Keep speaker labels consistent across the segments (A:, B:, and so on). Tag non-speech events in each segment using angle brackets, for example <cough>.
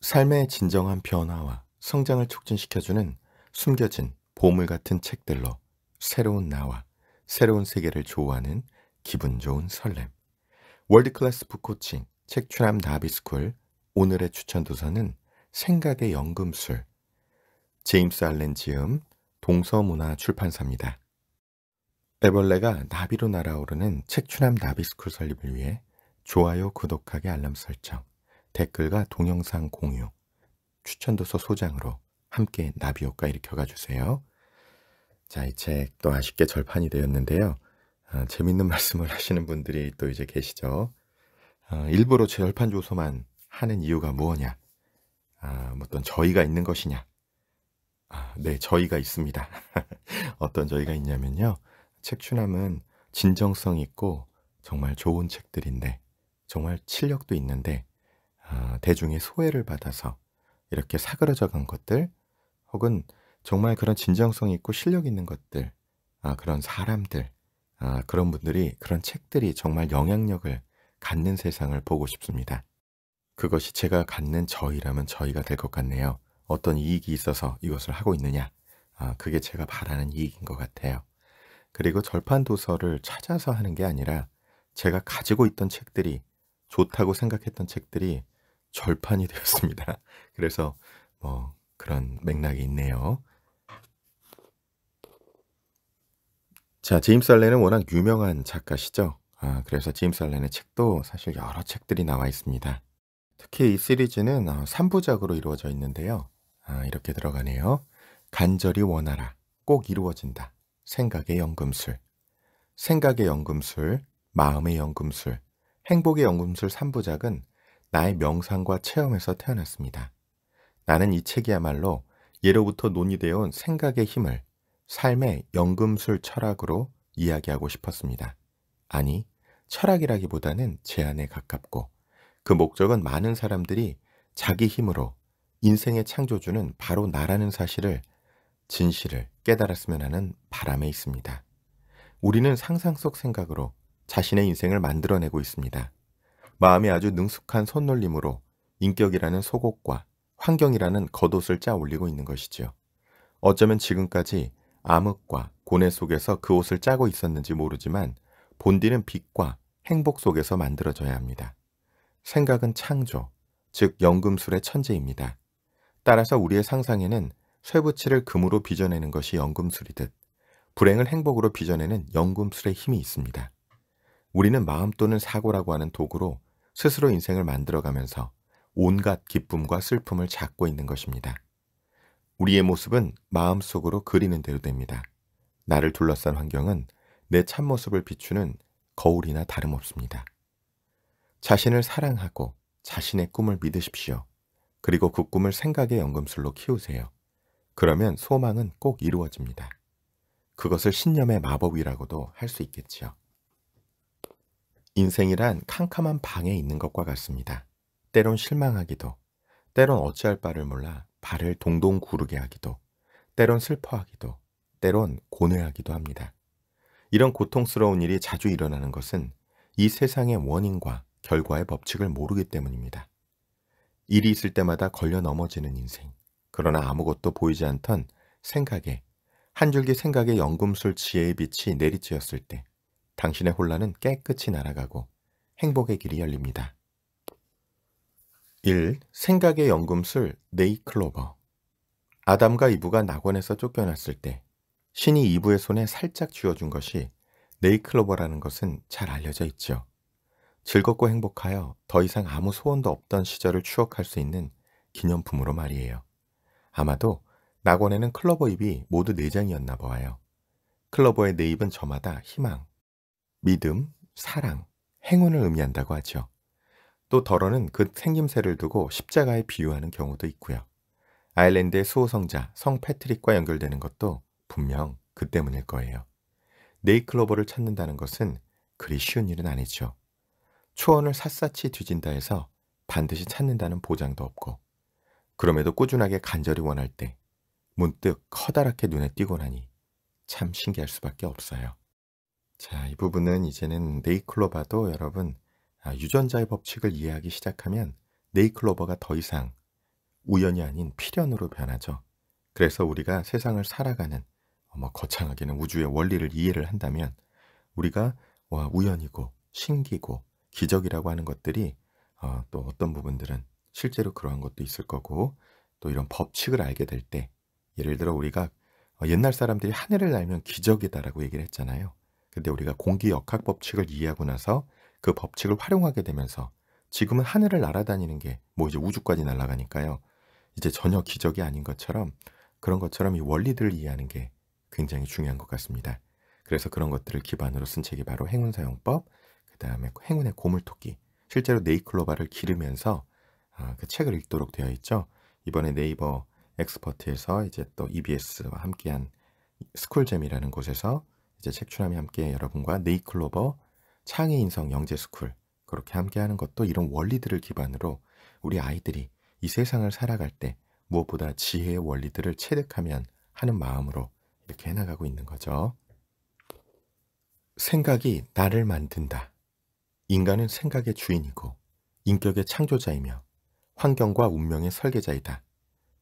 A: 삶의 진정한 변화와 성장을 촉진시켜주는 숨겨진 보물 같은 책들로 새로운 나와 새로운 세계를 좋아하는 기분 좋은 설렘. 월드클래스 북코칭 책추남 나비스쿨 오늘의 추천 도서는 생각의 연금술 제임스 알렌 지음 동서문화 출판사입니다. 애벌레가 나비로 날아오르는 책추남 나비스쿨 설립을 위해 좋아요, 구독하기, 알람 설정, 댓글과 동영상 공유, 추천도서 소장으로 함께 나비 효과 일으켜가 주세요. 자, 이 책 또 아쉽게 절판이 되었는데요. 아, 재밌는 <laughs> 말씀을 하시는 분들이 또 이제 계시죠. 아, 일부러 절판 조서만 하는 이유가 무엇냐? 아, 뭐 어떤 저희가 있는 것이냐? 아, 네, 저희가 있습니다. <laughs> 어떤 저희가 있냐면요. 책추남은 진정성 있고 정말 좋은 책들인데 정말 실력도 있는데 아, 대중의 소외를 받아서 이렇게 사그라져 간 것들 혹은 정말 그런 진정성 있고 실력 있는 것들 아, 그런 사람들 아, 그런 분들이 그런 책들이 정말 영향력을 갖는 세상을 보고 싶습니다. 그것이 제가 갖는 저희라면 저희가 될 것 같네요. 어떤 이익이 있어서 이것을 하고 있느냐 아, 그게 제가 바라는 이익인 것 같아요. 그리고 절판 도서를 찾아서 하는 게 아니라 제가 가지고 있던 책들이 좋다고 생각했던 책들이 절판이 되었습니다. <laughs> 그래서 뭐 그런 맥락이 있네요. 자, 제임스 알렌은 워낙 유명한 작가시죠. 아, 그래서 제임스 알렌의 책도 사실 여러 책들이 나와 있습니다. 특히 이 시리즈는 3부작으로 아, 이루어져 있는데요. 아, 이렇게 들어가네요. 간절히 원하라. 꼭 이루어진다. 생각의 연금술. 생각의 연금술, 마음의 연금술, 행복의 연금술 3부작은 나의 명상과 체험에서 태어났습니다. 나는 이 책이야말로 예로부터 논의되어 온 생각의 힘을 삶의 연금술 철학으로 이야기하고 싶었습니다. 아니, 철학이라기보다는 제안에 가깝고 그 목적은 많은 사람들이 자기 힘으로 인생의 창조주는 바로 나라는 사실을 진실을 깨달았으면 하는 바람에 있습니다. 우리는 상상 속 생각으로 자신의 인생을 만들어내고 있습니다. 마음이 아주 능숙한 손놀림으로 인격이라는 속옷과 환경이라는 겉옷을 짜 올리고 있는 것이지요. 어쩌면 지금까지 암흑과 고뇌 속에서 그 옷을 짜고 있었는지 모르지만 본디는 빛과 행복 속에서 만들어져야 합니다. 생각은 창조, 즉 연금술의 천재입니다. 따라서 우리의 상상에는 쇠붙이를 금으로 빚어내는 것이 연금술이듯 불행을 행복으로 빚어내는 연금술의 힘이 있습니다. 우리는 마음 또는 사고라고 하는 도구로 스스로 인생을 만들어가면서 온갖 기쁨과 슬픔을 잡고 있는 것입니다. 우리의 모습은 마음속으로 그리는 대로 됩니다. 나를 둘러싼 환경은 내 참모습을 비추는 거울이나 다름없습니다. 자신을 사랑하고 자신의 꿈을 믿으십시오. 그리고 그 꿈을 생각의 연금술로 키우세요. 그러면 소망은 꼭 이루어집니다. 그것을 신념의 마법이라고도 할 수 있겠지요. 인생이란 캄캄한 방에 있는 것과 같습니다. 때론 실망하기도, 때론 어찌할 바를 몰라 발을 동동 구르게 하기도, 때론 슬퍼하기도, 때론 고뇌하기도 합니다. 이런 고통스러운 일이 자주 일어나는 것은 이 세상의 원인과 결과의 법칙을 모르기 때문입니다. 일이 있을 때마다 걸려 넘어지는 인생, 그러나 아무것도 보이지 않던 생각에, 한 줄기 생각의 연금술 지혜의 빛이 내리쬐었을 때 당신의 혼란은 깨끗이 날아가고 행복의 길이 열립니다. 1. 생각의 연금술 네이클로버 아담과 이브가 낙원에서 쫓겨났을 때 신이 이브의 손에 살짝 쥐어준 것이 네이클로버라는 것은 잘 알려져 있죠 즐겁고 행복하여 더 이상 아무 소원도 없던 시절을 추억할 수 있는 기념품으로 말이에요. 아마도 낙원에는 클로버 잎이 모두 4장이었나 보아요. 클로버의 네 잎은 저마다 희망, 믿음, 사랑, 행운을 의미한다고 하죠. 또 덜어는 그 생김새를 두고 십자가에 비유하는 경우도 있고요. 아일랜드의 수호성자 성 패트릭과 연결되는 것도 분명 그 때문일 거예요. 네이클로버를 찾는다는 것은 그리 쉬운 일은 아니죠. 초원을 샅샅이 뒤진다 해서 반드시 찾는다는 보장도 없고 그럼에도 꾸준하게 간절히 원할 때 문득 커다랗게 눈에 띄고 나니 참 신기할 수밖에 없어요. 자, 이 부분은 이제는 네이클로버도 여러분 아, 유전자의 법칙을 이해하기 시작하면 네이클로버가 더 이상 우연이 아닌 필연으로 변하죠. 그래서 우리가 세상을 살아가는 어, 뭐 거창하게는 우주의 원리를 이해를 한다면 우리가 와, 우연이고 신기고 기적이라고 하는 것들이 어, 또 어떤 부분들은 실제로 그러한 것도 있을 거고 또 이런 법칙을 알게 될 때 예를 들어 우리가 어, 옛날 사람들이 하늘을 날면 기적이다라고 얘기를 했잖아요. 근데 우리가 공기 역학 법칙을 이해하고 나서 그 법칙을 활용하게 되면서 지금은 하늘을 날아다니는 게 뭐 이제 우주까지 날아가니까요. 이제 전혀 기적이 아닌 것처럼 그런 것처럼 이 원리들을 이해하는 게 굉장히 중요한 것 같습니다. 그래서 그런 것들을 기반으로 쓴 책이 바로 행운 사용법, 그 다음에 행운의 고물토끼. 실제로 네이클로바를 기르면서 아, 그 책을 읽도록 되어 있죠. 이번에 네이버 엑스퍼트에서 이제 또 EBS와 함께한 스쿨잼이라는 곳에서 이제 책추남이 함께 여러분과 네이클로버, 창의인성 영재스쿨 그렇게 함께 하는 것도 이런 원리들을 기반으로 우리 아이들이 이 세상을 살아갈 때 무엇보다 지혜의 원리들을 체득하면 하는 마음으로 이렇게 해나가고 있는 거죠. 생각이 나를 만든다. 인간은 생각의 주인이고 인격의 창조자이며 환경과 운명의 설계자이다.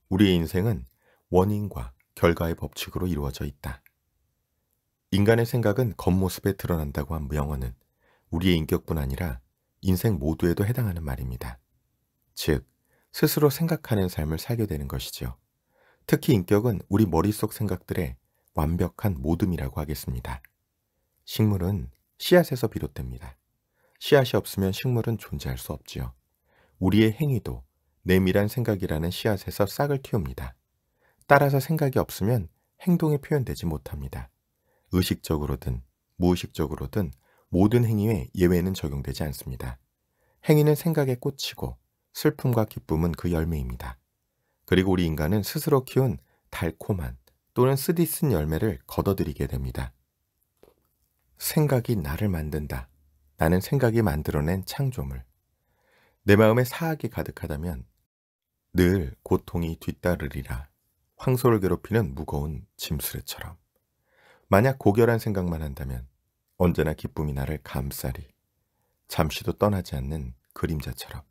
A: 우리의 인생은 원인과 결과의 법칙으로 이루어져 있다. 인간의 생각은 겉모습에 드러난다고 한 무영어는 우리의 인격뿐 아니라 인생 모두에도 해당하는 말입니다. 즉, 스스로 생각하는 삶을 살게 되는 것이지요. 특히 인격은 우리 머릿속 생각들의 완벽한 모듬이라고 하겠습니다. 식물은 씨앗에서 비롯됩니다. 씨앗이 없으면 식물은 존재할 수 없지요. 우리의 행위도 내밀한 생각이라는 씨앗에서 싹을 틔웁니다. 따라서 생각이 없으면 행동이 표현되지 못합니다. 의식적으로든 무의식적으로든 모든 행위에 예외는 적용되지 않습니다. 행위는 생각에 꽂히고 슬픔과 기쁨은 그 열매입니다. 그리고 우리 인간은 스스로 키운 달콤한 또는 쓰디쓴 열매를 걷어들이게 됩니다. 생각이 나를 만든다. 나는 생각이 만들어낸 창조물. 내 마음에 사악이 가득하다면 늘 고통이 뒤따르리라. 황소를 괴롭히는 무거운 짐수레처럼. 만약 고결한 생각만 한다면 언제나 기쁨이 나를 감싸리. 잠시도 떠나지 않는 그림자처럼.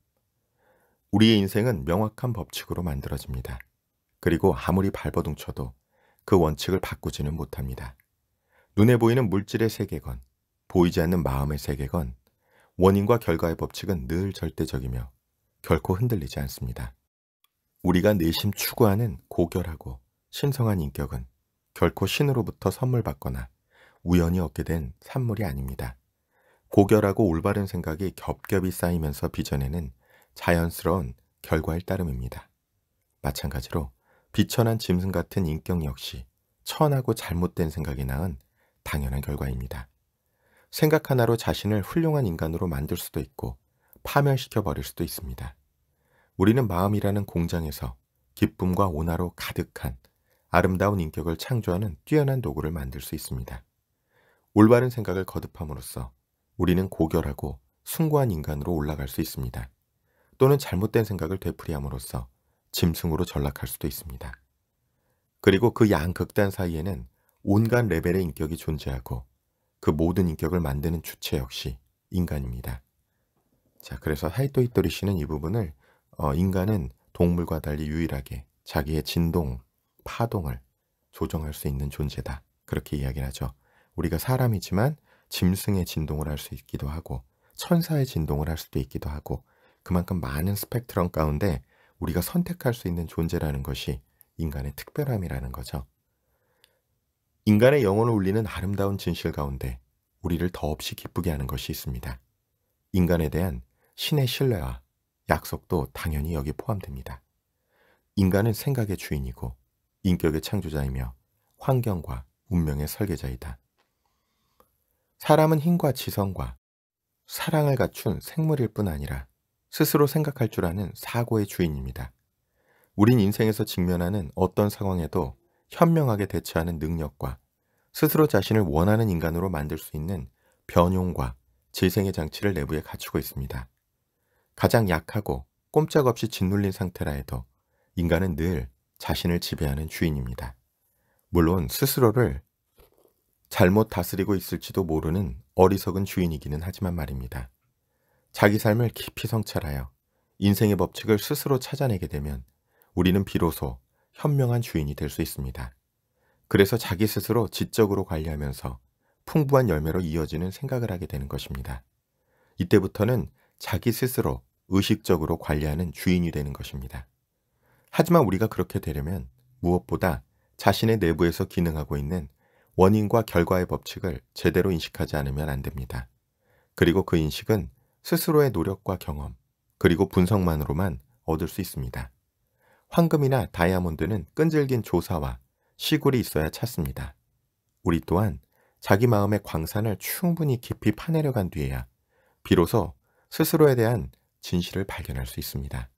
A: 우리의 인생은 명확한 법칙으로 만들어집니다. 그리고 아무리 발버둥 쳐도 그 원칙을 바꾸지는 못합니다. 눈에 보이는 물질의 세계건, 보이지 않는 마음의 세계건, 원인과 결과의 법칙은 늘 절대적이며 결코 흔들리지 않습니다. 우리가 내심 추구하는 고결하고 신성한 인격은 결코 신으로부터 선물 받거나 우연히 얻게 된 산물이 아닙니다. 고결하고 올바른 생각이 겹겹이 쌓이면서 빚어내는 자연스러운 결과일 따름입니다. 마찬가지로 비천한 짐승 같은 인격 역시 천하고 잘못된 생각이 낳은 당연한 결과입니다. 생각 하나로 자신을 훌륭한 인간으로 만들 수도 있고 파멸시켜 버릴 수도 있습니다. 우리는 마음이라는 공장에서 기쁨과 온화로 가득한 아름다운 인격을 창조하는 뛰어난 도구를 만들 수 있습니다. 올바른 생각을 거듭함으로써 우리는 고결하고 숭고한 인간으로 올라갈 수 있습니다. 또는 잘못된 생각을 되풀이함으로써 짐승으로 전락할 수도 있습니다. 그리고 그 양극단 사이에는 온갖 레벨의 인격이 존재하고 그 모든 인격을 만드는 주체 역시 인간입니다. 자, 그래서 하이토이토리 씨는 이 부분을 어, 인간은 동물과 달리 유일하게 자기의 진동 파동을 조정할 수 있는 존재다. 그렇게 이야기를 하죠. 우리가 사람이지만 짐승의 진동을 할 수 있기도 하고 천사의 진동을 할 수도 있기도 하고 그만큼 많은 스펙트럼 가운데 우리가 선택할 수 있는 존재라는 것이 인간의 특별함이라는 거죠. 인간의 영혼을 울리는 아름다운 진실 가운데 우리를 더없이 기쁘게 하는 것이 있습니다. 인간에 대한 신의 신뢰와 약속도 당연히 여기 포함됩니다. 인간은 생각의 주인이고 인격의 창조자이며 환경과 운명의 설계자이다. 사람은 힘과 지성과 사랑을 갖춘 생물일 뿐 아니라 스스로 생각할 줄 아는 사고의 주인입니다. 우린 인생에서 직면하는 어떤 상황에도 현명하게 대처하는 능력과 스스로 자신을 원하는 인간으로 만들 수 있는 변용과 재생의 장치를 내부에 갖추고 있습니다. 가장 약하고 꼼짝없이 짓눌린 상태라 해도 인간은 늘 자신을 지배하는 주인입니다. 물론 스스로를 잘못 다스리고 있을지도 모르는 어리석은 주인이기는 하지만 말입니다. 자기 삶을 깊이 성찰하여 인생의 법칙을 스스로 찾아내게 되면 우리는 비로소 현명한 주인이 될 수 있습니다. 그래서 자기 스스로 지적으로 관리하면서 풍부한 열매로 이어지는 생각을 하게 되는 것입니다. 이때부터는 자기 스스로 의식적으로 관리하는 주인이 되는 것입니다. 하지만 우리가 그렇게 되려면 무엇보다 자신의 내부에서 기능하고 있는 원인과 결과의 법칙을 제대로 인식하지 않으면 안 됩니다. 그리고 그 인식은 스스로의 노력과 경험, 그리고 분석만으로만 얻을 수 있습니다. 황금이나 다이아몬드는 끈질긴 조사와 시굴이 있어야 찾습니다. 우리 또한 자기 마음의 광산을 충분히 깊이 파내려간 뒤에야 비로소 스스로에 대한 진실을 발견할 수 있습니다.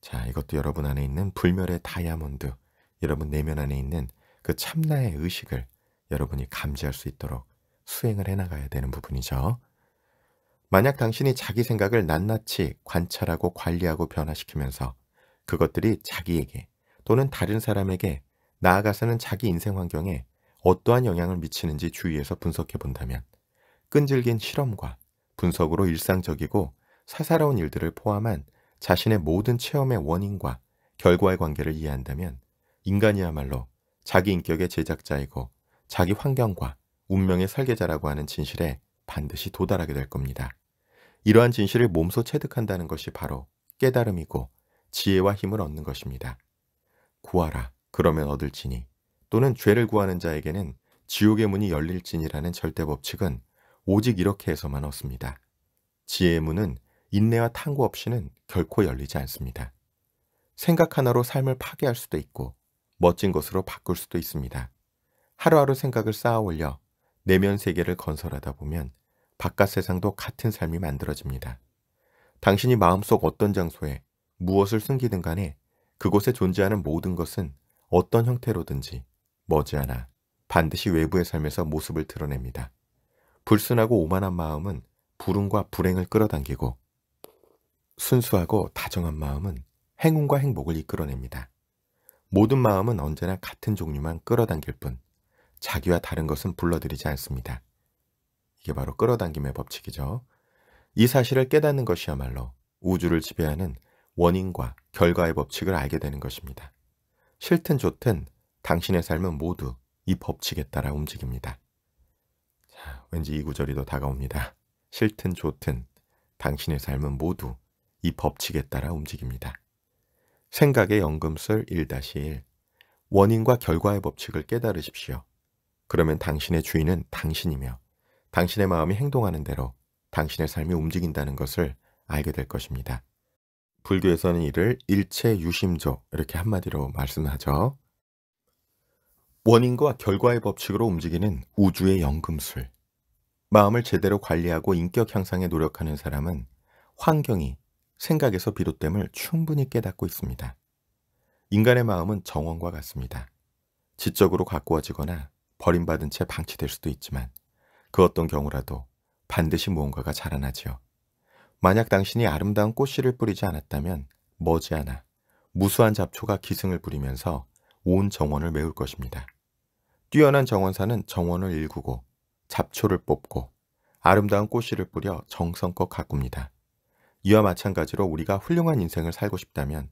A: 자, 이것도 여러분 안에 있는 불멸의 다이아몬드, 여러분 내면 안에 있는 그 참나의 의식을 여러분이 감지할 수 있도록 수행을 해나가야 되는 부분이죠. 만약 당신이 자기 생각을 낱낱이 관찰하고 관리하고 변화시키면서 그것들이 자기에게 또는 다른 사람에게 나아가서는 자기 인생 환경에 어떠한 영향을 미치는지 주의해서 분석해 본다면 끈질긴 실험과 분석으로 일상적이고 사사로운 일들을 포함한 자신의 모든 체험의 원인과 결과의 관계를 이해한다면 인간이야말로 자기 인격의 제작자이고 자기 환경과 운명의 설계자라고 하는 진실에 반드시 도달하게 될 겁니다. 이러한 진실을 몸소 체득한다는 것이 바로 깨달음이고 지혜와 힘을 얻는 것입니다. 구하라 그러면 얻을지니 또는 죄를 구하는 자에게는 지옥의 문이 열릴지니라는 절대 법칙은 오직 이렇게 해서만 얻습니다. 지혜의 문은 인내와 탐구 없이는 결코 열리지 않습니다. 생각 하나로 삶을 파괴할 수도 있고 멋진 것으로 바꿀 수도 있습니다. 하루하루 생각을 쌓아 올려 내면 세계를 건설하다 보면 바깥 세상도 같은 삶이 만들어집니다. 당신이 마음속 어떤 장소에 무엇을 숨기든 간에 그곳에 존재하는 모든 것은 어떤 형태로든지 머지않아 반드시 외부의 삶에서 모습을 드러냅니다. 불순하고 오만한 마음은 불운과 불행을 끌어당기고 순수하고 다정한 마음은 행운과 행복을 이끌어냅니다. 모든 마음은 언제나 같은 종류만 끌어당길 뿐 자기와 다른 것은 불러들이지 않습니다. 이게 바로 끌어당김의 법칙이죠. 이 사실을 깨닫는 것이야말로 우주를 지배하는 원인과 결과의 법칙을 알게 되는 것입니다. 싫든 좋든 당신의 삶은 모두 이 법칙에 따라 움직입니다. 자, 왠지 이 구절이 더 다가옵니다. 싫든 좋든 당신의 삶은 모두 이 법칙에 따라 움직입니다. 생각의 연금술 1-1 원인과 결과의 법칙을 깨달으십시오. 그러면 당신의 주인은 당신이며 당신의 마음이 행동하는 대로 당신의 삶이 움직인다는 것을 알게 될 것입니다. 불교에서는 이를 일체 유심조 이렇게 한마디로 말씀하죠. 원인과 결과의 법칙으로 움직이는 우주의 연금술. 마음을 제대로 관리하고 인격 향상에 노력하는 사람은 환경이 생각에서 비롯됨을 충분히 깨닫고 있습니다. 인간의 마음은 정원과 같습니다. 지적으로 가꾸어지거나 버림받은 채 방치될 수도 있지만 그 어떤 경우라도 반드시 무언가가 자라나지요. 만약 당신이 아름다운 꽃씨를 뿌리지 않았다면 머지않아 무수한 잡초가 기승을 부리면서 온 정원을 메울 것입니다. 뛰어난 정원사는 정원을 일구고 잡초를 뽑고 아름다운 꽃씨를 뿌려 정성껏 가꿉니다. 이와 마찬가지로 우리가 훌륭한 인생을 살고 싶다면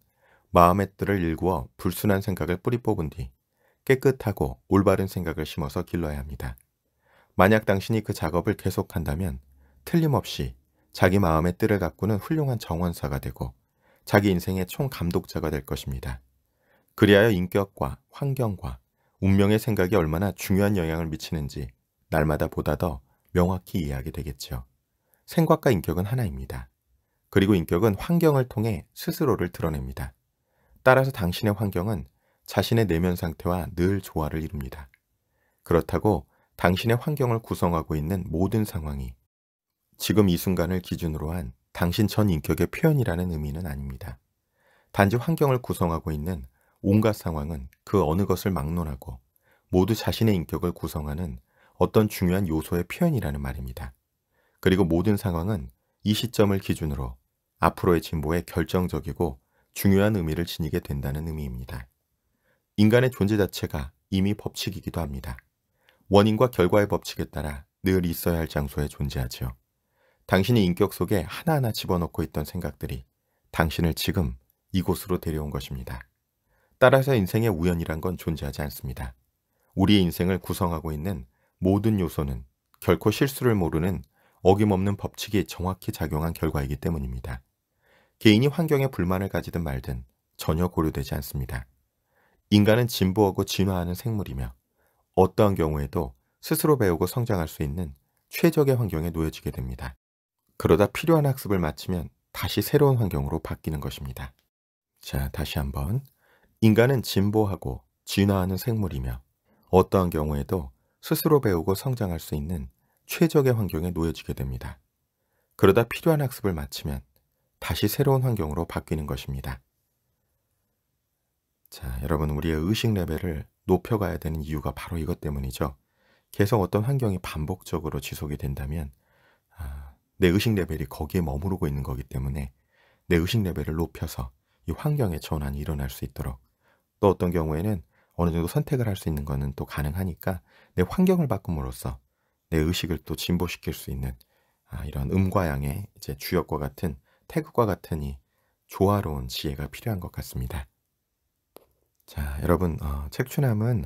A: 마음의 뜰을 일구어 불순한 생각을 뿌리 뽑은 뒤 깨끗하고 올바른 생각을 심어서 길러야 합니다. 만약 당신이 그 작업을 계속한다면 틀림없이 자기 마음의 뜰을 가꾸는 훌륭한 정원사가 되고 자기 인생의 총감독자가 될 것입니다. 그리하여 인격과 환경과 운명의 생각이 얼마나 중요한 영향을 미치는지 날마다 보다 더 명확히 이해하게 되겠죠. 생각과 인격은 하나입니다. 그리고 인격은 환경을 통해 스스로를 드러냅니다. 따라서 당신의 환경은 자신의 내면 상태와 늘 조화를 이룹니다. 그렇다고 당신의 환경을 구성하고 있는 모든 상황이 지금 이 순간을 기준으로 한 당신 전 인격의 표현이라는 의미는 아닙니다. 단지 환경을 구성하고 있는 온갖 상황은 그 어느 것을 막론하고 모두 자신의 인격을 구성하는 어떤 중요한 요소의 표현이라는 말입니다. 그리고 모든 상황은 이 시점을 기준으로 앞으로의 진보에 결정적이고 중요한 의미를 지니게 된다는 의미입니다. 인간의 존재 자체가 이미 법칙이기도 합니다. 원인과 결과의 법칙에 따라 늘 있어야 할 장소에 존재하지요. 당신이 인격 속에 하나하나 집어넣고 있던 생각들이 당신을 지금 이곳으로 데려온 것입니다. 따라서 인생의 우연이란 건 존재하지 않습니다. 우리의 인생을 구성하고 있는 모든 요소는 결코 실수를 모르는 어김없는 법칙이 정확히 작용한 결과이기 때문입니다. 개인이 환경에 불만을 가지든 말든 전혀 고려되지 않습니다. 인간은 진보하고 진화하는 생물이며 어떠한 경우에도 스스로 배우고 성장할 수 있는 최적의 환경에 놓여지게 됩니다. 그러다 필요한 학습을 마치면 다시 새로운 환경으로 바뀌는 것입니다. 자, 다시 한번. 인간은 진보하고 진화하는 생물이며 어떠한 경우에도 스스로 배우고 성장할 수 있는 최적의 환경에 놓여지게 됩니다. 그러다 필요한 학습을 마치면 다시 새로운 환경으로 바뀌는 것입니다. 자, 여러분 우리의 의식 레벨을 높여가야 되는 이유가 바로 이것 때문이죠. 계속 어떤 환경이 반복적으로 지속이 된다면 아, 내 의식 레벨이 거기에 머무르고 있는 거기 때문에 내 의식 레벨을 높여서 이 환경의 전환이 일어날 수 있도록 또 어떤 경우에는 어느 정도 선택을 할 수 있는 것은 또 가능하니까 내 환경을 바꿈으로써 내 의식을 또 진보시킬 수 있는 아, 이런 음과 양의 이제 주역과 같은 태극과 같은 이 조화로운 지혜가 필요한 것 같습니다. 자, 여러분 어, 책추남은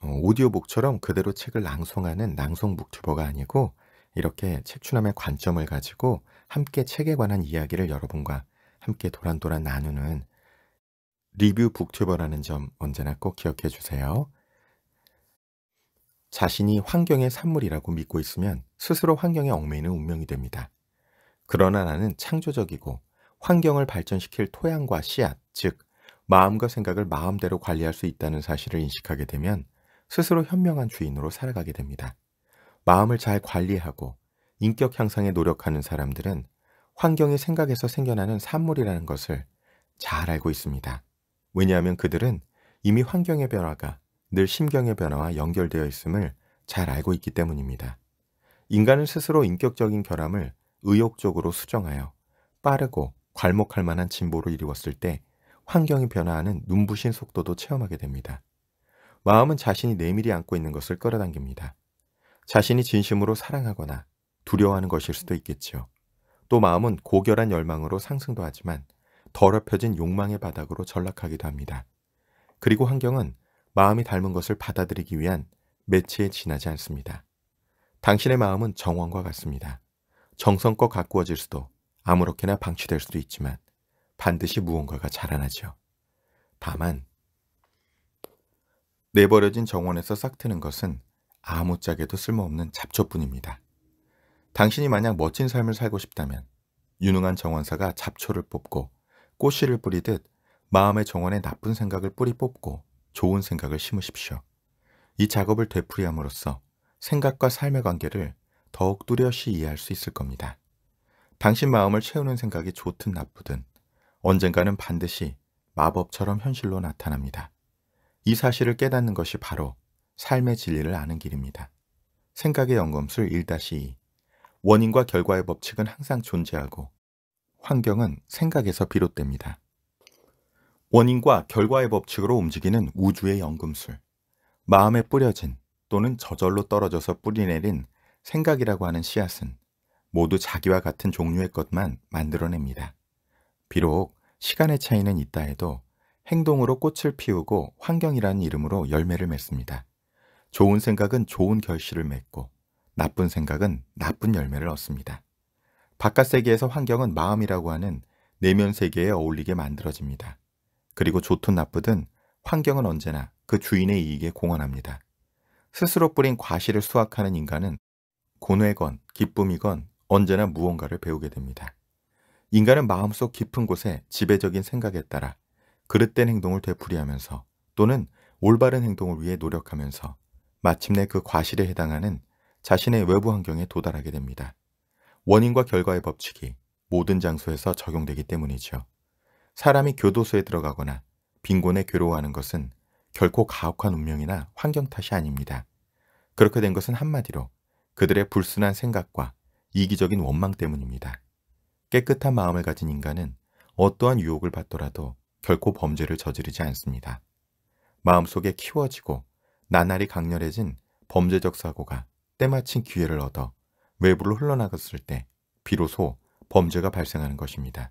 A: 어, 오디오북처럼 그대로 책을 낭송하는 낭송 북튜버가 아니고 이렇게 책추남의 관점을 가지고 함께 책에 관한 이야기를 여러분과 함께 도란도란 나누는 리뷰 북튜버라는 점 언제나 꼭 기억해 주세요. 자신이 환경의 산물이라고 믿고 있으면 스스로 환경에 얽매이는 운명이 됩니다. 그러나 나는 창조적이고 환경을 발전시킬 토양과 씨앗, 즉 마음과 생각을 마음대로 관리할 수 있다는 사실을 인식하게 되면 스스로 현명한 주인으로 살아가게 됩니다. 마음을 잘 관리하고 인격 향상에 노력하는 사람들은 환경이 생각에서 생겨나는 산물이라는 것을 잘 알고 있습니다. 왜냐하면 그들은 이미 환경의 변화가 늘 심경의 변화와 연결되어 있음을 잘 알고 있기 때문입니다. 인간은 스스로 인격적인 결함을 의욕적으로 수정하여 빠르고 괄목할 만한 진보를 이루었을 때 환경이 변화하는 눈부신 속도도 체험하게 됩니다. 마음은 자신이 내밀히 안고 있는 것을 끌어당깁니다. 자신이 진심으로 사랑하거나 두려워하는 것일 수도 있겠지요. 또 마음은 고결한 열망으로 상승도 하지만 더럽혀진 욕망의 바닥으로 전락하기도 합니다. 그리고 환경은 마음이 닮은 것을 받아들이기 위한 매치에 지나지 않습니다. 당신의 마음은 정원과 같습니다. 정성껏 가꾸어질 수도 아무렇게나 방치될 수도 있지만 반드시 무언가가 자라나죠. 다만 내버려진 정원에서 싹트는 것은 아무짝에도 쓸모없는 잡초뿐입니다. 당신이 만약 멋진 삶을 살고 싶다면 유능한 정원사가 잡초를 뽑고 꽃씨를 뿌리듯 마음의 정원에 나쁜 생각을 뿌리 뽑고 좋은 생각을 심으십시오. 이 작업을 되풀이함으로써 생각과 삶의 관계를 더욱 뚜렷이 이해할 수 있을 겁니다. 당신 마음을 채우는 생각이 좋든 나쁘든 언젠가는 반드시 마법처럼 현실로 나타납니다. 이 사실을 깨닫는 것이 바로 삶의 진리를 아는 길입니다. 생각의 연금술 1-2 원인과 결과의 법칙은 항상 존재하고 환경은 생각에서 비롯됩니다. 원인과 결과의 법칙으로 움직이는 우주의 연금술. 마음에 뿌려진 또는 저절로 떨어져서 뿌리내린 생각이라고 하는 씨앗은 모두 자기와 같은 종류의 것만 만들어냅니다. 비록 시간의 차이는 있다 해도 행동으로 꽃을 피우고 환경이라는 이름으로 열매를 맺습니다. 좋은 생각은 좋은 결실을 맺고 나쁜 생각은 나쁜 열매를 얻습니다. 바깥 세계에서 환경은 마음이라고 하는 내면 세계에 어울리게 만들어집니다. 그리고 좋든 나쁘든 환경은 언제나 그 주인의 이익에 공헌합니다. 스스로 뿌린 과실을 수확하는 인간은 고뇌건 기쁨이건 언제나 무언가를 배우게 됩니다. 인간은 마음속 깊은 곳에 지배적인 생각에 따라 그릇된 행동을 되풀이하면서 또는 올바른 행동을 위해 노력하면서 마침내 그 과실에 해당하는 자신의 외부 환경에 도달하게 됩니다. 원인과 결과의 법칙이 모든 장소에서 적용되기 때문이죠. 사람이 교도소에 들어가거나 빈곤에 괴로워하는 것은 결코 가혹한 운명이나 환경 탓이 아닙니다. 그렇게 된 것은 한마디로 그들의 불순한 생각과 이기적인 원망 때문입니다. 깨끗한 마음을 가진 인간은 어떠한 유혹을 받더라도 결코 범죄를 저지르지 않습니다. 마음속에 키워지고 나날이 강렬해진 범죄적 사고가 때마침 기회를 얻어 외부로 흘러나갔을 때 비로소 범죄가 발생하는 것입니다.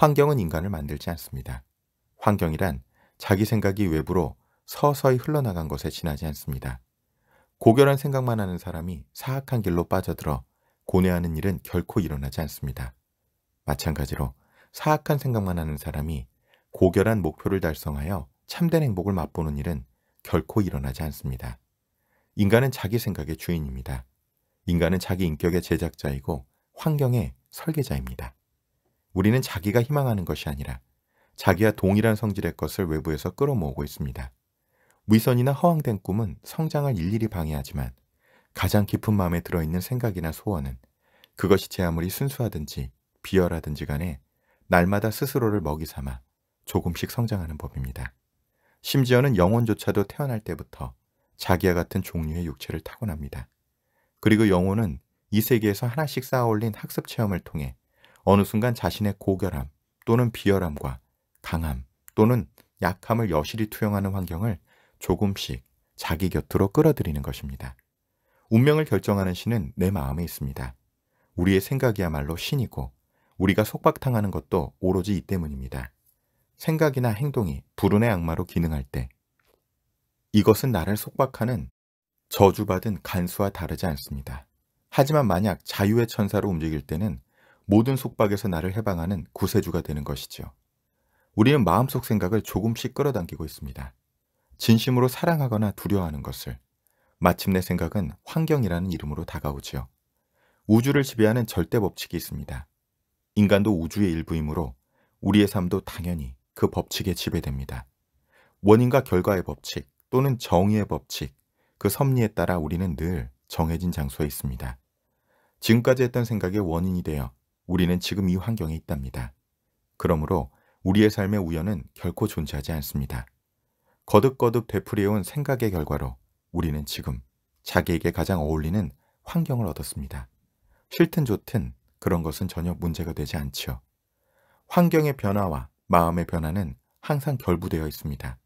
A: 환경은 인간을 만들지 않습니다. 환경이란 자기 생각이 외부로 서서히 흘러나간 것에 지나지 않습니다. 고결한 생각만 하는 사람이 사악한 길로 빠져들어 고뇌하는 일은 결코 일어나지 않습니다. 마찬가지로 사악한 생각만 하는 사람이 고결한 목표를 달성하여 참된 행복을 맛보는 일은 결코 일어나지 않습니다. 인간은 자기 생각의 주인입니다. 인간은 자기 인격의 제작자이고 환경의 설계자입니다. 우리는 자기가 희망하는 것이 아니라 자기와 동일한 성질의 것을 외부에서 끌어모으고 있습니다. 위선이나 허황된 꿈은 성장을 일일이 방해하지만 가장 깊은 마음에 들어있는 생각이나 소원은 그것이 제 아무리 순수하든지 비열하든지 간에 날마다 스스로를 먹이 삼아 조금씩 성장하는 법입니다. 심지어는 영혼조차도 태어날 때부터 자기와 같은 종류의 육체를 타고납니다. 그리고 영혼은 이 세계에서 하나씩 쌓아올린 학습 체험을 통해 어느 순간 자신의 고결함 또는 비열함과 강함 또는 약함을 여실히 투영하는 환경을 조금씩 자기 곁으로 끌어들이는 것입니다. 운명을 결정하는 신은 내 마음에 있습니다. 우리의 생각이야말로 신이고 우리가 속박당하는 것도 오로지 이 때문입니다. 생각이나 행동이 불운의 악마로 기능할 때 이것은 나를 속박하는 저주받은 간수와 다르지 않습니다. 하지만 만약 자유의 천사로 움직일 때는 모든 속박에서 나를 해방하는 구세주가 되는 것이지요. 우리는 마음속 생각을 조금씩 끌어당기고 있습니다. 진심으로 사랑하거나 두려워하는 것을 마침내 생각은 환경이라는 이름으로 다가오지요. 우주를 지배하는 절대 법칙이 있습니다. 인간도 우주의 일부이므로 우리의 삶도 당연히 그 법칙에 지배됩니다. 원인과 결과의 법칙 또는 정의의 법칙, 그 섭리에 따라 우리는 늘 정해진 장소에 있습니다. 지금까지 했던 생각의 원인이 되어 우리는 지금 이 환경에 있답니다. 그러므로 우리의 삶의 우연은 결코 존재하지 않습니다. 거듭거듭 되풀이해온 생각의 결과로 우리는 지금 자기에게 가장 어울리는 환경을 얻었습니다. 싫든 좋든 그런 것은 전혀 문제가 되지 않지요. 환경의 변화와 마음의 변화는 항상 결부되어 있습니다.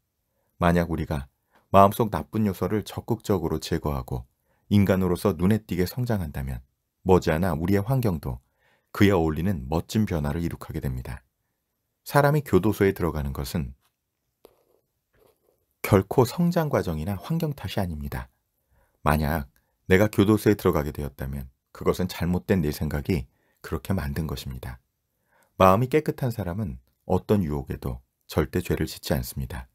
A: 만약 우리가 마음속 나쁜 요소를 적극적으로 제거하고 인간으로서 눈에 띄게 성장한다면 머지않아 우리의 환경도 그에 어울리는 멋진 변화를 이룩하게 됩니다. 사람이 교도소에 들어가는 것은 결코 성장 과정이나 환경 탓이 아닙니다. 만약 내가 교도소에 들어가게 되었다면 그것은 잘못된 내 생각이 그렇게 만든 것입니다. 마음이 깨끗한 사람은 어떤 유혹에도 절대 죄를 짓지 않습니다.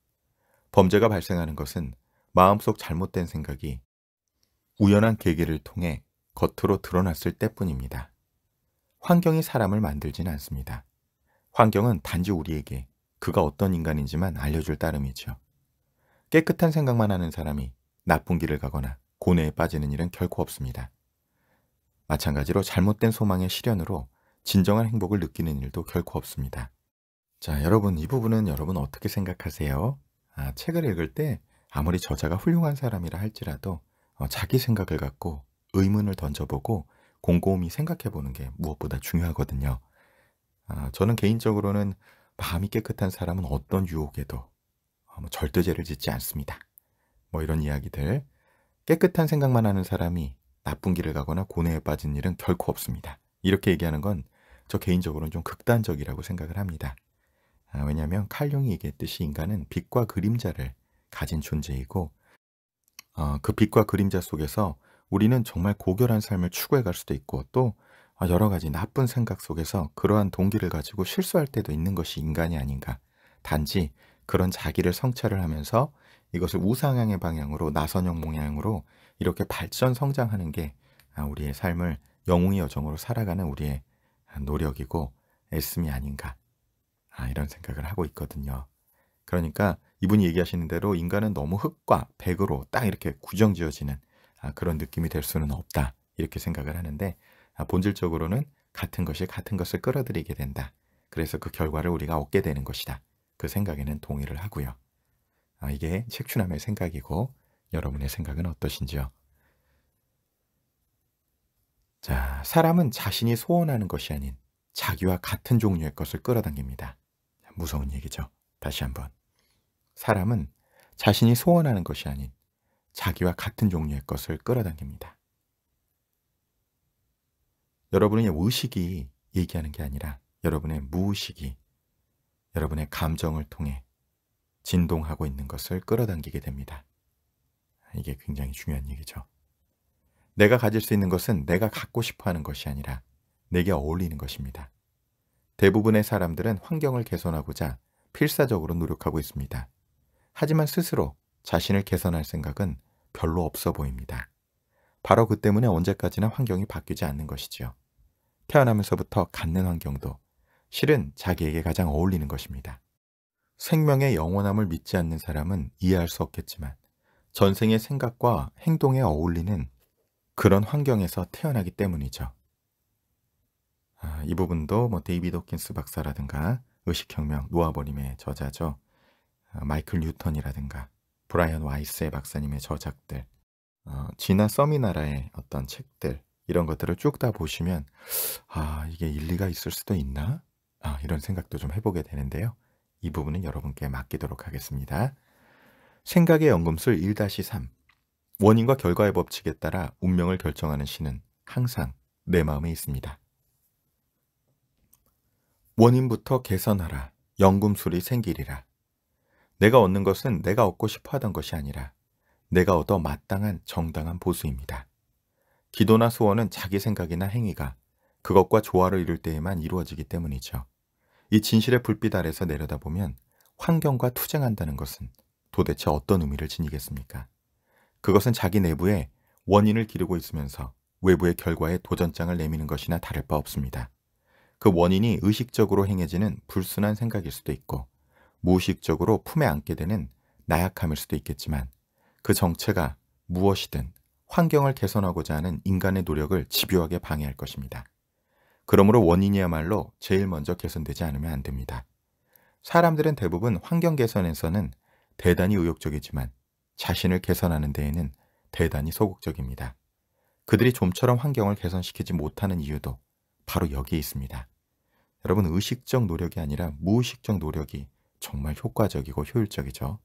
A: 범죄가 발생하는 것은 마음속 잘못된 생각이 우연한 계기를 통해 겉으로 드러났을 때뿐입니다. 환경이 사람을 만들진 않습니다. 환경은 단지 우리에게 그가 어떤 인간인지만 알려줄 따름이죠. 깨끗한 생각만 하는 사람이 나쁜 길을 가거나 고뇌에 빠지는 일은 결코 없습니다. 마찬가지로 잘못된 소망의 실현으로 진정한 행복을 느끼는 일도 결코 없습니다. 자, 여러분 이 부분은 여러분 어떻게 생각하세요? 아, 책을 읽을 때 아무리 저자가 훌륭한 사람이라 할지라도 어, 자기 생각을 갖고 의문을 던져보고 곰곰이 생각해 보는 게 무엇보다 중요하거든요. 아, 저는 개인적으로는 마음이 깨끗한 사람은 어떤 유혹에도 어, 뭐 절대죄를 짓지 않습니다. 뭐 이런 이야기들. 깨끗한 생각만 하는 사람이 나쁜 길을 가거나 고뇌에 빠진 일은 결코 없습니다. 이렇게 얘기하는 건 저 개인적으로는 좀 극단적이라고 생각을 합니다. 아, 왜냐하면 칼융이 얘기했듯이 인간은 빛과 그림자를 가진 존재이고 어, 그 빛과 그림자 속에서 우리는 정말 고결한 삶을 추구해 갈 수도 있고 또 여러 가지 나쁜 생각 속에서 그러한 동기를 가지고 실수할 때도 있는 것이 인간이 아닌가. 단지 그런 자기를 성찰을 하면서 이것을 우상향의 방향으로 나선형 모양으로 이렇게 발전 성장하는 게 우리의 삶을 영웅의 여정으로 살아가는 우리의 노력이고 애씀이 아닌가 아, 이런 생각을 하고 있거든요. 그러니까 이분이 얘기하시는 대로 인간은 너무 흙과 백으로 딱 이렇게 구정지어지는 아, 그런 느낌이 될 수는 없다. 이렇게 생각을 하는데 아, 본질적으로는 같은 것이 같은 것을 끌어들이게 된다. 그래서 그 결과를 우리가 얻게 되는 것이다. 그 생각에는 동의를 하고요. 아, 이게 책추남의 생각이고 여러분의 생각은 어떠신지요? 자, 사람은 자신이 소원하는 것이 아닌 자기와 같은 종류의 것을 끌어당깁니다. 무서운 얘기죠. 다시 한번. 사람은 자신이 소원하는 것이 아닌 자기와 같은 종류의 것을 끌어당깁니다. 여러분의 의식이 얘기하는 게 아니라 여러분의 무의식이 여러분의 감정을 통해 진동하고 있는 것을 끌어당기게 됩니다. 이게 굉장히 중요한 얘기죠. 내가 가질 수 있는 것은 내가 갖고 싶어 하는 것이 아니라 내게 어울리는 것입니다. 대부분의 사람들은 환경을 개선하고자 필사적으로 노력하고 있습니다. 하지만 스스로 자신을 개선할 생각은 별로 없어 보입니다. 바로 그 때문에 언제까지나 환경이 바뀌지 않는 것이지요. 태어나면서부터 갖는 환경도 실은 자기에게 가장 어울리는 것입니다. 생명의 영원함을 믿지 않는 사람은 이해할 수 없겠지만 전생의 생각과 행동에 어울리는 그런 환경에서 태어나기 때문이죠. 아, 이 부분도 뭐 데이비드 호킨스 박사라든가 의식혁명 노아버림의 저자죠. 아, 마이클 뉴턴이라든가 브라이언 와이스의 박사님의 저작들, 어, 지나 써미나라의 어떤 책들 이런 것들을 쭉 다 보시면 아 이게 일리가 있을 수도 있나? 아, 이런 생각도 좀 해보게 되는데요. 이 부분은 여러분께 맡기도록 하겠습니다. 생각의 연금술 1-3 원인과 결과의 법칙에 따라 운명을 결정하는 신은 항상 내 마음에 있습니다. 원인부터 개선하라. 연금술이 생기리라. 내가 얻는 것은 내가 얻고 싶어 하던 것이 아니라 내가 얻어 마땅한 정당한 보수입니다. 기도나 소원은 자기 생각이나 행위가 그것과 조화를 이룰 때에만 이루어지기 때문이죠. 이 진실의 불빛 아래서 내려다보면 환경과 투쟁한다는 것은 도대체 어떤 의미를 지니겠습니까? 그것은 자기 내부에 원인을 기르고 있으면서 외부의 결과에 도전장을 내미는 것이나 다를 바 없습니다. 그 원인이 의식적으로 행해지는 불순한 생각일 수도 있고 무의식적으로 품에 안게 되는 나약함일 수도 있겠지만 그 정체가 무엇이든 환경을 개선하고자 하는 인간의 노력을 집요하게 방해할 것입니다. 그러므로 원인이야말로 제일 먼저 개선되지 않으면 안 됩니다. 사람들은 대부분 환경 개선에서는 대단히 의욕적이지만 자신을 개선하는 데에는 대단히 소극적입니다. 그들이 좀처럼 환경을 개선시키지 못하는 이유도 바로 여기에 있습니다. 여러분 의식적 노력이 아니라 무의식적 노력이 정말 효과적이고 효율적이죠.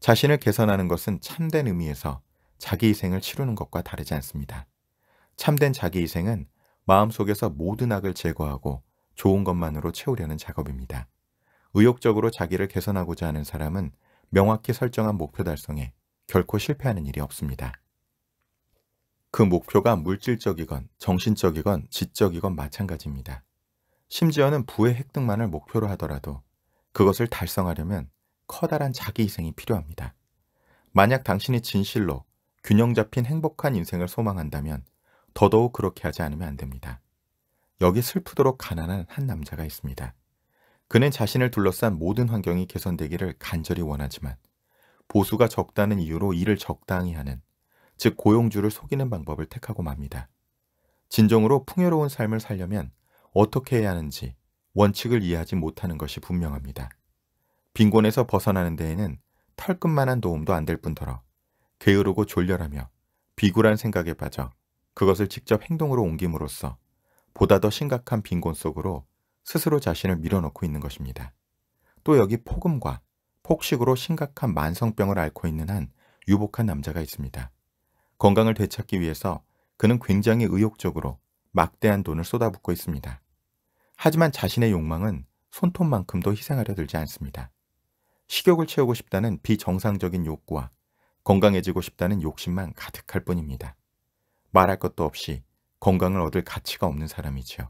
A: 자신을 개선하는 것은 참된 의미에서 자기 희생을 치르는 것과 다르지 않습니다. 참된 자기 희생은 마음속에서 모든 악을 제거하고 좋은 것만으로 채우려는 작업입니다. 의욕적으로 자기를 개선하고자 하는 사람은 명확히 설정한 목표 달성에 결코 실패하는 일이 없습니다. 그 목표가 물질적이건 정신적이건 지적이건 마찬가지입니다. 심지어는 부의 획득만을 목표로 하더라도 그것을 달성하려면 커다란 자기 희생이 필요합니다. 만약 당신이 진실로 균형 잡힌 행복한 인생을 소망한다면 더더욱 그렇게 하지 않으면 안 됩니다. 여기 슬프도록 가난한 한 남자가 있습니다. 그는 자신을 둘러싼 모든 환경이 개선되기를 간절히 원하지만 보수가 적다는 이유로 일을 적당히 하는 즉 고용주를 속이는 방법을 택하고 맙니다. 진정으로 풍요로운 삶을 살려면 어떻게 해야 하는지 원칙을 이해하지 못하는 것이 분명합니다. 빈곤에서 벗어나는 데에는 털끝만한 도움도 안 될 뿐더러 게으르고 졸렬하며 비굴한 생각에 빠져 그것을 직접 행동으로 옮김으로써 보다 더 심각한 빈곤 속으로 스스로 자신을 밀어넣고 있는 것입니다. 또 여기 폭음과 폭식으로 심각한 만성병을 앓고 있는 한 유복한 남자가 있습니다. 건강을 되찾기 위해서 그는 굉장히 의욕적으로 막대한 돈을 쏟아붓고 있습니다. 하지만 자신의 욕망은 손톱만큼도 희생하려 들지 않습니다. 식욕을 채우고 싶다는 비정상적인 욕구와 건강해지고 싶다는 욕심만 가득할 뿐입니다. 말할 것도 없이 건강을 얻을 가치가 없는 사람이지요.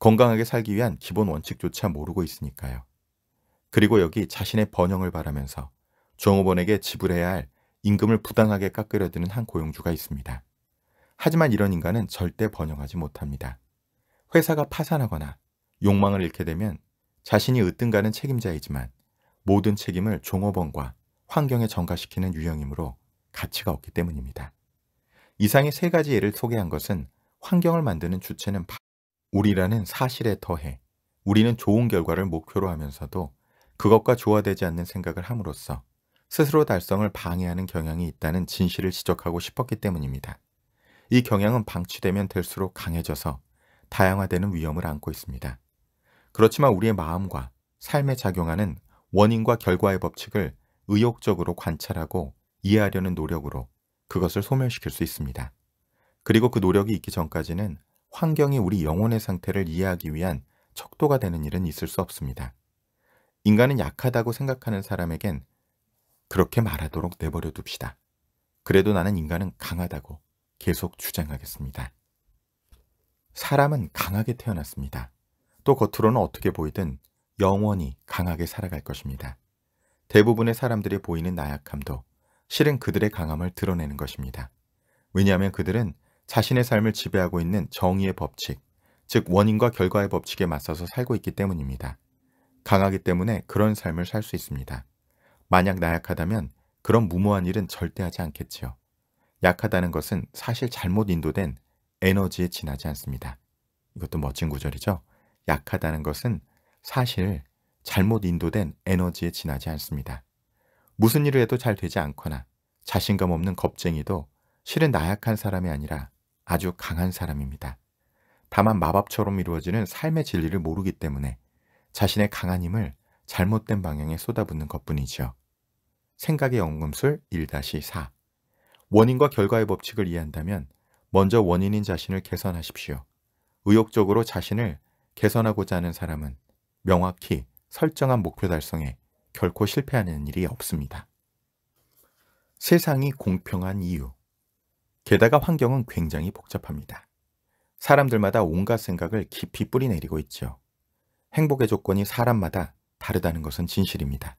A: 건강하게 살기 위한 기본 원칙조차 모르고 있으니까요. 그리고 여기 자신의 번영을 바라면서 종업원에게 지불해야 할 임금을 부당하게 깎으려 드는 한 고용주가 있습니다. 하지만 이런 인간은 절대 번영하지 못합니다. 회사가 파산하거나 욕망을 잃게 되면 자신이 으뜸가는 책임자이지만 모든 책임을 종업원과 환경에 전가시키는 유형이므로 가치가 없기 때문입니다. 이상의 세 가지 예를 소개한 것은 환경을 만드는 주체는 우리라는 사실에 더해 우리는 좋은 결과를 목표로 하면서도 그것과 조화되지 않는 생각을 함으로써 스스로 달성을 방해하는 경향이 있다는 진실을 지적하고 싶었기 때문입니다. 이 경향은 방치되면 될수록 강해져서 다양화되는 위험을 안고 있습니다. 그렇지만 우리의 마음과 삶에 작용하는 원인과 결과의 법칙을 의욕적으로 관찰하고 이해하려는 노력으로 그것을 소멸시킬 수 있습니다. 그리고 그 노력이 있기 전까지는 환경이 우리 영혼의 상태를 이해하기 위한 척도가 되는 일은 있을 수 없습니다. 인간은 약하다고 생각하는 사람에겐 그렇게 말하도록 내버려 둡시다. 그래도 나는 인간은 강하다고 계속 주장하겠습니다. 사람은 강하게 태어났습니다. 또 겉으로는 어떻게 보이든 영원히 강하게 살아갈 것입니다. 대부분의 사람들이 보이는 나약함도 실은 그들의 강함을 드러내는 것입니다. 왜냐하면 그들은 자신의 삶을 지배하고 있는 정의의 법칙, 즉 원인과 결과의 법칙에 맞서서 살고 있기 때문입니다. 강하기 때문에 그런 삶을 살 수 있습니다. 만약 나약하다면 그런 무모한 일은 절대 하지 않겠지요. 약하다는 것은 사실 잘못 인도된 에너지에 지나지 않습니다. 이것도 멋진 구절이죠. 약하다는 것은 사실 잘못 인도된 에너지에 지나지 않습니다. 무슨 일을 해도 잘 되지 않거나 자신감 없는 겁쟁이도 실은 나약한 사람이 아니라 아주 강한 사람입니다. 다만 마법처럼 이루어지는 삶의 진리를 모르기 때문에 자신의 강한 힘을 잘못된 방향에 쏟아붓는 것뿐이죠. 생각의 연금술 1-4 원인과 결과의 법칙을 이해한다면 먼저 원인인 자신을 개선하십시오. 의욕적으로 자신을 개선하고자 하는 사람은 명확히 설정한 목표 달성에 결코 실패하는 일이 없습니다. 세상이 공평한 이유 게다가 환경은 굉장히 복잡합니다. 사람들마다 온갖 생각을 깊이 뿌리내리고 있죠. 행복의 조건이 사람마다 다르다는 것은 진실입니다.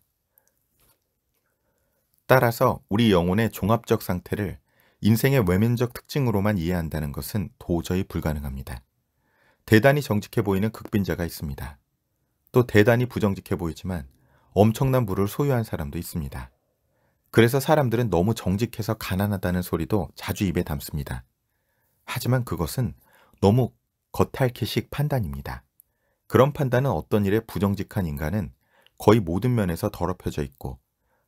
A: 따라서 우리 영혼의 종합적 상태를 인생의 외면적 특징으로만 이해한다는 것은 도저히 불가능합니다. 대단히 정직해 보이는 극빈자가 있습니다. 또 대단히 부정직해 보이지만 엄청난 부를 소유한 사람도 있습니다. 그래서 사람들은 너무 정직해서 가난하다는 소리도 자주 입에 담습니다. 하지만 그것은 너무 겉핥기식 판단입니다. 그런 판단은 어떤 일에 부정직한 인간은 거의 모든 면에서 더럽혀져 있고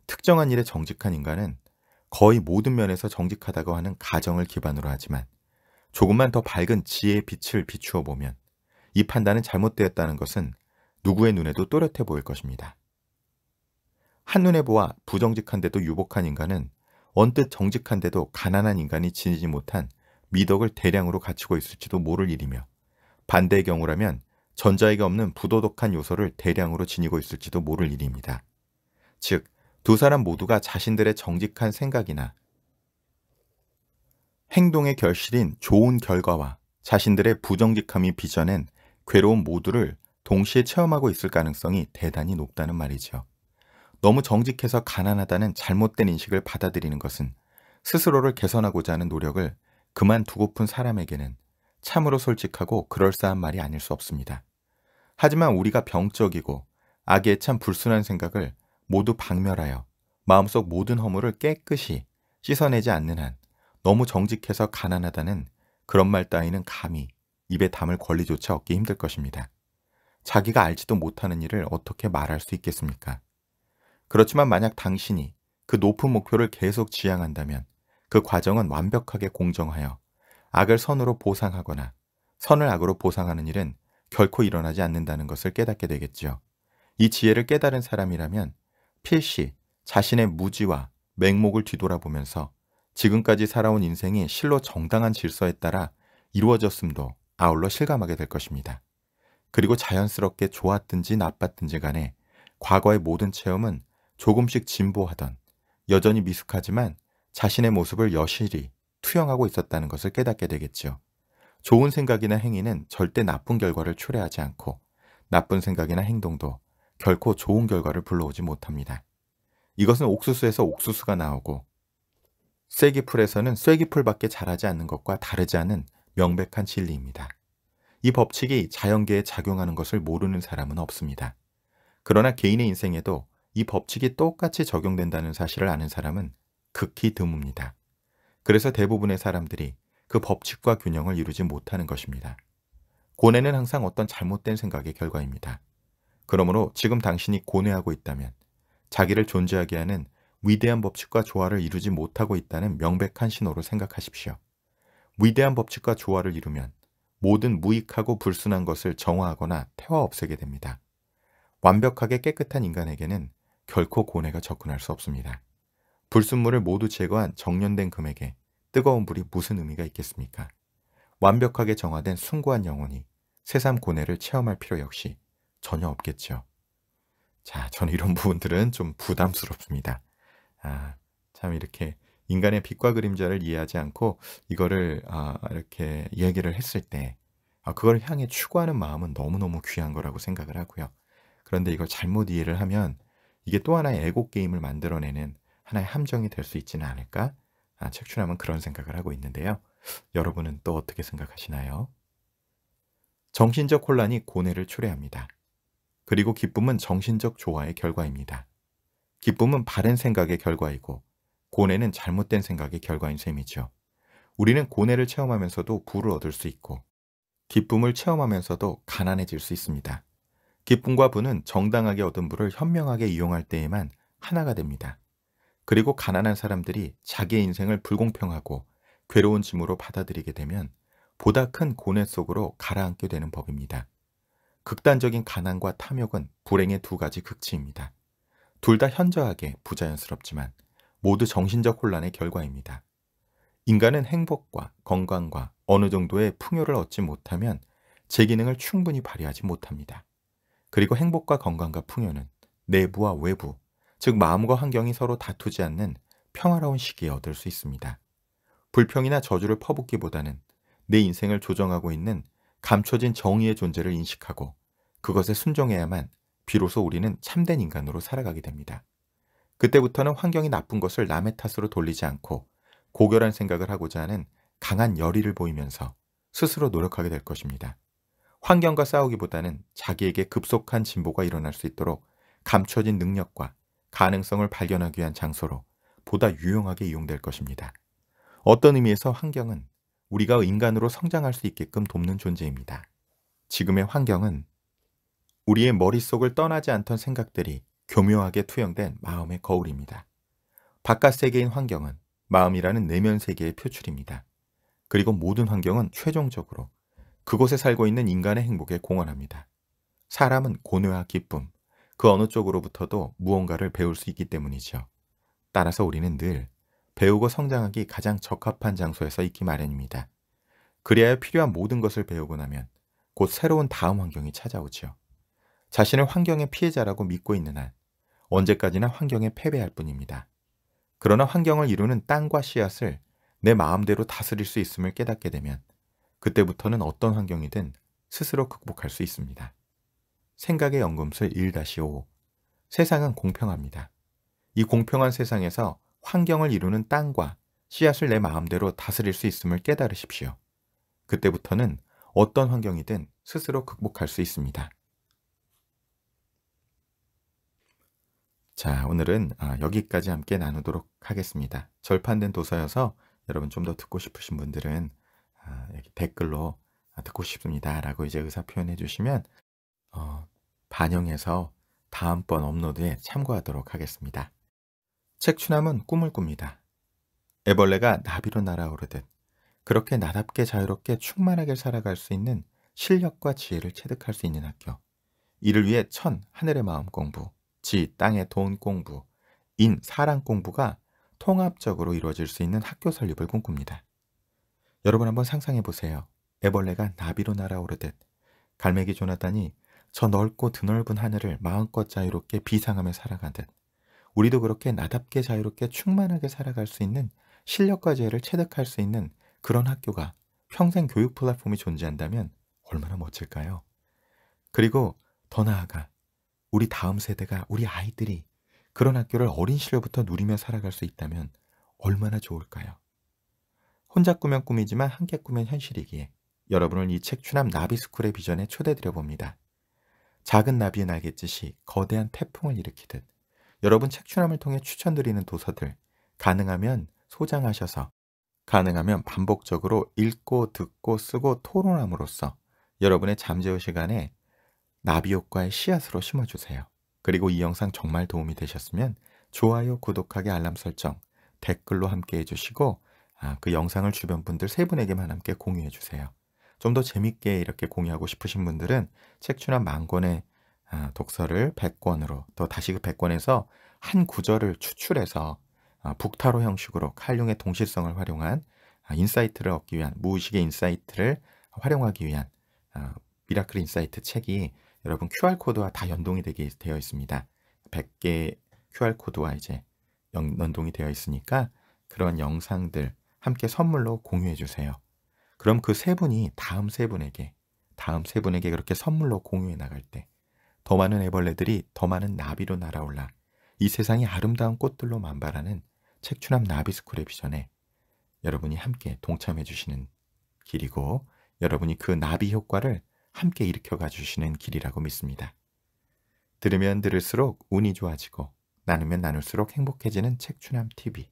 A: 특정한 일에 정직한 인간은 거의 모든 면에서 정직하다고 하는 가정을 기반으로 하지만 조금만 더 밝은 지혜의 빛을 비추어 보면 이 판단은 잘못되었다는 것은 누구의 눈에도 또렷해 보일 것입니다. 한눈에 보아 부정직한데도 유복한 인간은 언뜻 정직한데도 가난한 인간이 지니지 못한 미덕을 대량으로 갖추고 있을지도 모를 일이며 반대의 경우라면 전자에게 없는 부도덕한 요소를 대량으로 지니고 있을지도 모를 일입니다. 즉, 두 사람 모두가 자신들의 정직한 생각이나 행동의 결실인 좋은 결과와 자신들의 부정직함이 빚어낸 괴로운 모두를 동시에 체험하고 있을 가능성이 대단히 높다는 말이죠. 너무 정직해서 가난하다는 잘못된 인식을 받아들이는 것은 스스로를 개선하고자 하는 노력을 그만두고픈 사람에게는 참으로 솔직하고 그럴싸한 말이 아닐 수 없습니다. 하지만 우리가 병적이고 악에 참 불순한 생각을 모두 박멸하여 마음속 모든 허물을 깨끗이 씻어내지 않는 한 너무 정직해서 가난하다는 그런 말 따위는 감히 입에 담을 권리조차 얻기 힘들 것입니다. 자기가 알지도 못하는 일을 어떻게 말할 수 있겠습니까? 그렇지만 만약 당신이 그 높은 목표를 계속 지향한다면 그 과정은 완벽하게 공정하여 악을 선으로 보상하거나 선을 악으로 보상하는 일은 결코 일어나지 않는다는 것을 깨닫게 되겠지요. 이 지혜를 깨달은 사람이라면 필시 자신의 무지와 맹목을 뒤돌아보면서 지금까지 살아온 인생이 실로 정당한 질서에 따라 이루어졌음도 아울러 실감하게 될 것입니다. 그리고 자연스럽게 좋았든지 나빴든지 간에 과거의 모든 체험은 조금씩 진보하던 여전히 미숙하지만 자신의 모습을 여실히 투영하고 있었다는 것을 깨닫게 되겠지요. 좋은 생각이나 행위는 절대 나쁜 결과를 초래하지 않고 나쁜 생각이나 행동도 결코 좋은 결과를 불러오지 못합니다. 이것은 옥수수에서 옥수수가 나오고 쐐기풀에서는 쐐기풀밖에 자라지 않는 것과 다르지 않은 명백한 진리입니다. 이 법칙이 자연계에 작용하는 것을 모르는 사람은 없습니다. 그러나 개인의 인생에도 이 법칙이 똑같이 적용된다는 사실을 아는 사람은 극히 드뭅니다. 그래서 대부분의 사람들이 그 법칙과 균형을 이루지 못하는 것입니다. 고뇌는 항상 어떤 잘못된 생각의 결과입니다. 그러므로 지금 당신이 고뇌하고 있다면 자기를 존재하게 하는 위대한 법칙과 조화를 이루지 못하고 있다는 명백한 신호로 생각하십시오. 위대한 법칙과 조화를 이루면 모든 무익하고 불순한 것을 정화하거나 태화 없애게 됩니다. 완벽하게 깨끗한 인간에게는 결코 고뇌가 접근할 수 없습니다. 불순물을 모두 제거한 정련된 금액에 뜨거운 불이 무슨 의미가 있겠습니까? 완벽하게 정화된 숭고한 영혼이 새삼 고뇌를 체험할 필요 역시 전혀 없겠죠. 자, 저는 이런 부분들은 좀 부담스럽습니다. 아, 참 이렇게 인간의 빛과 그림자를 이해하지 않고 이거를 아, 이렇게 얘기를 했을 때 아, 그걸 향해 추구하는 마음은 너무너무 귀한 거라고 생각을 하고요. 그런데 이걸 잘못 이해를 하면 이게 또 하나의 에고 게임을 만들어내는 하나의 함정이 될 수 있지는 않을까? 아, 책추남은 그런 생각을 하고 있는데요. 여러분은 또 어떻게 생각하시나요? 정신적 혼란이 고뇌를 초래합니다. 그리고 기쁨은 정신적 조화의 결과입니다. 기쁨은 바른 생각의 결과이고 고뇌는 잘못된 생각의 결과인 셈이죠. 우리는 고뇌를 체험하면서도 부를 얻을 수 있고 기쁨을 체험하면서도 가난해질 수 있습니다. 기쁨과 부는 정당하게 얻은 부를 현명하게 이용할 때에만 하나가 됩니다. 그리고 가난한 사람들이 자기의 인생을 불공평하고 괴로운 짐으로 받아들이게 되면 보다 큰 고뇌 속으로 가라앉게 되는 법입니다. 극단적인 가난과 탐욕은 불행의 두 가지 극치입니다. 둘 다 현저하게 부자연스럽지만 모두 정신적 혼란의 결과입니다. 인간은 행복과 건강과 어느 정도의 풍요를 얻지 못하면 제 기능을 충분히 발휘하지 못합니다. 그리고 행복과 건강과 풍요는 내부와 외부, 즉 마음과 환경이 서로 다투지 않는 평화로운 시기에 얻을 수 있습니다. 불평이나 저주를 퍼붓기보다는 내 인생을 조정하고 있는 감춰진 정의의 존재를 인식하고 그것에 순종해야만 비로소 우리는 참된 인간으로 살아가게 됩니다. 그때부터는 환경이 나쁜 것을 남의 탓으로 돌리지 않고 고결한 생각을 하고자 하는 강한 열의를 보이면서 스스로 노력하게 될 것입니다. 환경과 싸우기보다는 자기에게 급속한 진보가 일어날 수 있도록 감춰진 능력과 가능성을 발견하기 위한 장소로 보다 유용하게 이용될 것입니다. 어떤 의미에서 환경은 우리가 인간으로 성장할 수 있게끔 돕는 존재입니다. 지금의 환경은 우리의 머릿속을 떠나지 않던 생각들이 교묘하게 투영된 마음의 거울입니다. 바깥 세계인 환경은 마음이라는 내면 세계의 표출입니다. 그리고 모든 환경은 최종적으로 그곳에 살고 있는 인간의 행복에 공헌합니다. 사람은 고뇌와 기쁨, 그 어느 쪽으로부터도 무언가를 배울 수 있기 때문이죠 따라서 우리는 늘 배우고 성장하기 가장 적합한 장소에서 있기 마련입니다. 그리하여 필요한 모든 것을 배우고 나면 곧 새로운 다음 환경이 찾아오지요. 자신을 환경의 피해자라고 믿고 있는 한 언제까지나 환경에 패배할 뿐입니다. 그러나 환경을 이루는 땅과 씨앗을 내 마음대로 다스릴 수 있음을 깨닫게 되면 그때부터는 어떤 환경이든 스스로 극복할 수 있습니다. 생각의 연금술 1-5 세상은 공평합니다. 이 공평한 세상에서 환경을 이루는 땅과 씨앗을 내 마음대로 다스릴 수 있음을 깨달으십시오. 그때부터는 어떤 환경이든 스스로 극복할 수 있습니다. 자, 오늘은 아, 여기까지 함께 나누도록 하겠습니다. 절판된 도서여서 여러분 좀 더 듣고 싶으신 분들은 아, 여기 댓글로 아, 듣고 싶습니다. 라고 이제 의사 표현해 주시면 어, 반영해서 다음번 업로드에 참고하도록 하겠습니다. 책추남은 꿈을 꿉니다. 애벌레가 나비로 날아오르듯 그렇게 나답게 자유롭게 충만하게 살아갈 수 있는 실력과 지혜를 체득할 수 있는 학교. 이를 위해 천 하늘의 마음 공부. 지 땅의 돈 공부, 인 사랑 공부가 통합적으로 이루어질 수 있는 학교 설립을 꿈꿉니다. 여러분 한번 상상해 보세요. 애벌레가 나비로 날아오르듯 갈매기 조나단이 저 넓고 드넓은 하늘을 마음껏 자유롭게 비상하며 살아가듯 우리도 그렇게 나답게 자유롭게 충만하게 살아갈 수 있는 실력과 지혜를 체득할 수 있는 그런 학교가 평생 교육 플랫폼이 존재한다면 얼마나 멋질까요? 그리고 더 나아가 우리 다음 세대가 우리 아이들이 그런 학교를 어린 시절부터 누리며 살아갈 수 있다면 얼마나 좋을까요? 혼자 꾸면 꿈이지만 함께 꾸면 현실이기에 여러분을 이책 추남 나비스쿨의 비전에 초대드려 봅니다. 작은 나비의 날갯짓이 거대한 태풍을 일으키듯 여러분 책 추남을 통해 추천드리는 도서들 가능하면 소장하셔서 가능하면 반복적으로 읽고 듣고 쓰고 토론함으로써 여러분의 잠재우 시간에 나비효과의 씨앗으로 심어주세요. 그리고 이 영상 정말 도움이 되셨으면 좋아요, 구독하기, 알람 설정, 댓글로 함께 해주시고 아, 그 영상을 주변 분들 세 분에게만 함께 공유해주세요. 좀 더 재밌게 이렇게 공유하고 싶으신 분들은 책추나 만권의 아, 독서를 100권으로 또 다시 그 100권에서 한 구절을 추출해서 아, 북타로 형식으로 칼륨의 동시성을 활용한 아, 인사이트를 얻기 위한 무의식의 인사이트를 활용하기 위한 아, 미라클 인사이트 책이 여러분 QR코드와 다 연동이 되게 되어 있습니다. 100개 QR코드와 이제 연, 동이 되어 있으니까 그런 영상들 함께 선물로 공유해 주세요. 그럼 그 세 분이 다음 세 분에게 다음 세 분에게 그렇게 선물로 공유해 나갈 때 더 많은 애벌레들이 더 많은 나비로 날아올라 이 세상이 아름다운 꽃들로 만발하는 책추남 나비스쿨의 비전에 여러분이 함께 동참해 주시는 길이고 여러분이 그 나비 효과를 함께 일으켜 가주시는 길이라고 믿습니다. 들으면 들을수록 운이 좋아지고 나누면 나눌수록 행복해지는 책추남 TV.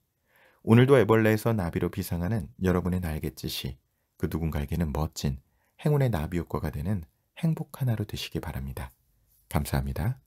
A: 오늘도 애벌레에서 나비로 비상하는 여러분의 날갯짓이 그 누군가에게는 멋진 행운의 나비 효과가 되는 행복한 하루 되시기 바랍니다. 감사합니다.